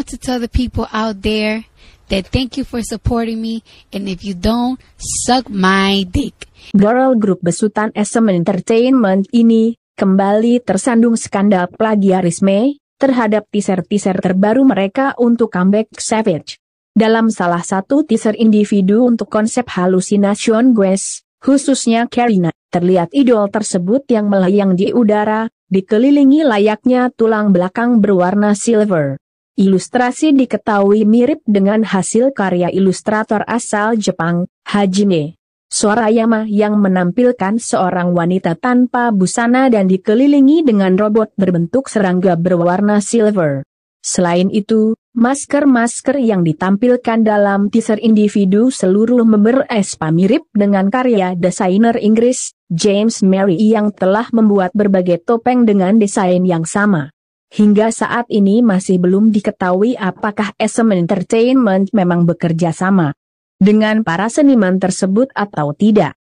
want to tell the people out there that thank you for supporting me, and if you don't, suck my dick. Girl Group Besutan SM Entertainment ini kembali tersandung skandal plagiarisme terhadap teaser-teaser terbaru mereka untuk comeback Savage. Dalam salah satu teaser individu untuk konsep halusination Grace, khususnya Karina, terlihat idol tersebut yang melayang di udara, dikelilingi layaknya tulang belakang berwarna silver. Ilustrasi diketahui mirip dengan hasil karya ilustrator asal Jepang, Hajime Sorayama yang menampilkan seorang wanita tanpa busana dan dikelilingi dengan robot berbentuk serangga berwarna silver. Selain itu, masker-masker yang ditampilkan dalam teaser individu seluruh member Espa mirip dengan karya desainer Inggris, James Mary yang telah membuat berbagai topeng dengan desain yang sama. Hingga saat ini masih belum diketahui apakah SM Entertainment memang bekerja sama dengan para seniman tersebut atau tidak.